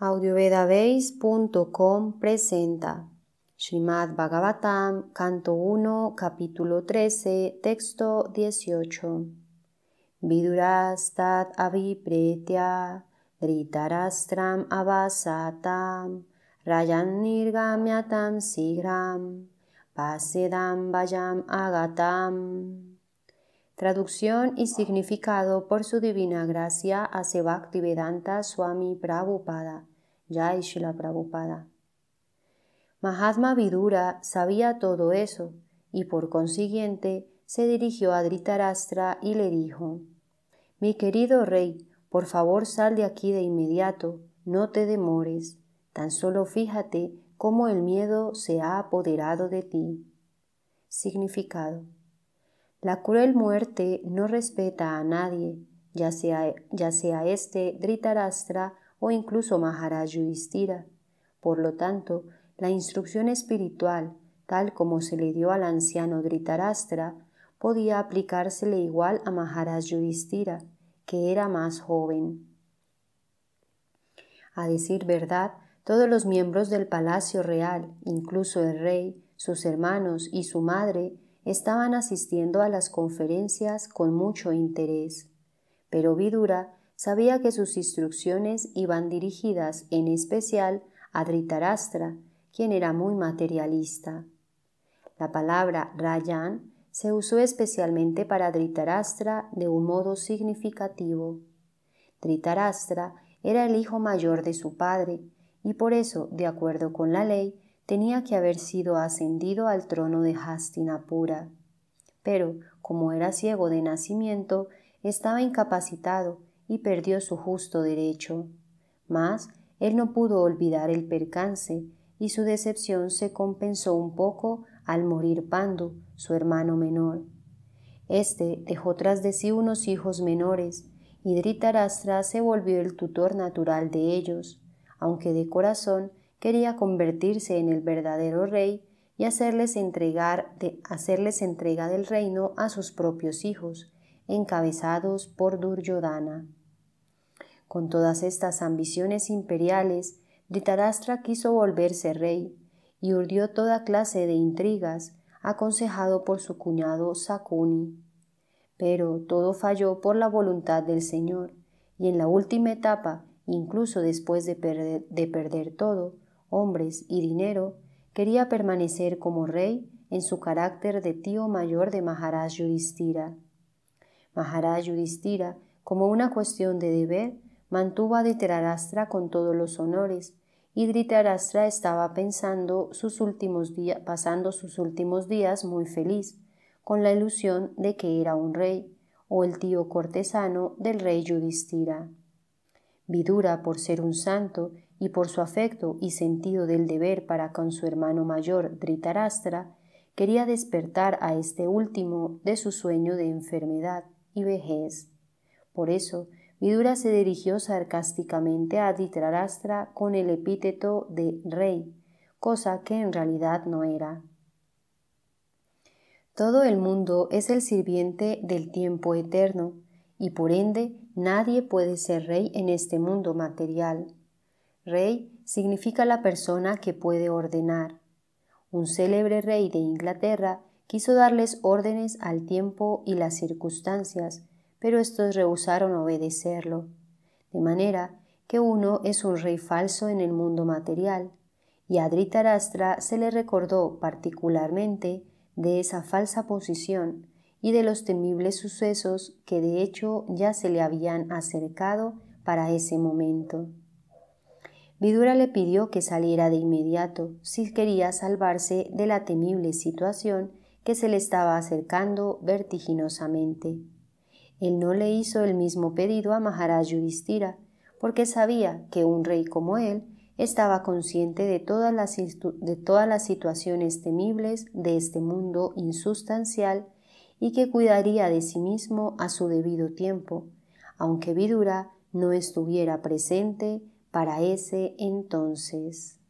audiovedabase.com presenta Srimad Bhagavatam, canto 1, capítulo 13, texto 18. Vidurastat avipretya Ritarastram avasatam rayan nirgamyatam sigram pasedam vayam agatam Traducción y significado por su divina gracia a Vedanta Swami Prabhupada, Jai Prabhupada. Mahatma Vidura sabía todo eso y por consiguiente se dirigió a Dhritarastra y le dijo: Mi querido rey, por favor sal de aquí de inmediato, no te demores, tan solo fíjate cómo el miedo se ha apoderado de ti. Significado: la cruel muerte no respeta a nadie, ya sea, ya sea este Dhritarastra o incluso Yudhishthira. Por lo tanto, la instrucción espiritual, tal como se le dio al anciano Dhritarashtra, podía aplicársele igual a Yudhishthira, que era más joven. A decir verdad, todos los miembros del palacio real, incluso el rey, sus hermanos y su madre, estaban asistiendo a las conferencias con mucho interés, pero Vidura sabía que sus instrucciones iban dirigidas en especial a Dhritarashtra, quien era muy materialista. La palabra Rayan se usó especialmente para Dhritarashtra de un modo significativo. Dhritarashtra era el hijo mayor de su padre y por eso, de acuerdo con la ley, tenía que haber sido ascendido al trono de Hastinapura. Pero, como era ciego de nacimiento, estaba incapacitado y perdió su justo derecho. Mas él no pudo olvidar el percance, y su decepción se compensó un poco al morir Pando, su hermano menor. Este dejó tras de sí unos hijos menores, y Dhritarashtra se volvió el tutor natural de ellos, aunque de corazón quería convertirse en el verdadero rey y hacerles, entregar hacerles entrega del reino a sus propios hijos, encabezados por Duryodhana. Con todas estas ambiciones imperiales, Ditarastra quiso volverse rey y urdió toda clase de intrigas, aconsejado por su cuñado Sakuni. Pero todo falló por la voluntad del Señor, y en la última etapa, incluso después de perder todo, hombres y dinero, quería permanecer como rey en su carácter de tío mayor de Maharaj Yudhishthira. Maharaj Yudhishthira, como una cuestión de deber, mantuvo a Dhritarashtra con todos los honores, y Dhritarashtra estaba pensando sus últimos días, pasando sus últimos días muy feliz, con la ilusión de que era un rey o el tío cortesano del rey Yudhishthira. Vidura, por ser un santo y por su afecto y sentido del deber para con su hermano mayor Dritarastra, quería despertar a este último de su sueño de enfermedad y vejez. Por eso, Vidura se dirigió sarcásticamente a Dritarastra con el epíteto de rey, cosa que en realidad no era. Todo el mundo es el sirviente del tiempo eterno, y por ende nadie puede ser rey en este mundo material. Rey significa la persona que puede ordenar. Un célebre rey de Inglaterra quiso darles órdenes al tiempo y las circunstancias, pero estos rehusaron obedecerlo. De manera que uno es un rey falso en el mundo material, y a se le recordó particularmente de esa falsa posición y de los temibles sucesos que de hecho ya se le habían acercado para ese momento. Vidura le pidió que saliera de inmediato si quería salvarse de la temible situación que se le estaba acercando vertiginosamente. Él no le hizo el mismo pedido a Maharaj Yudhishthira, porque sabía que un rey como él estaba consciente de todas las, de todas las situaciones temibles de este mundo insustancial y que cuidaría de sí mismo a su debido tiempo, aunque Vidura no estuviera presente para ese entonces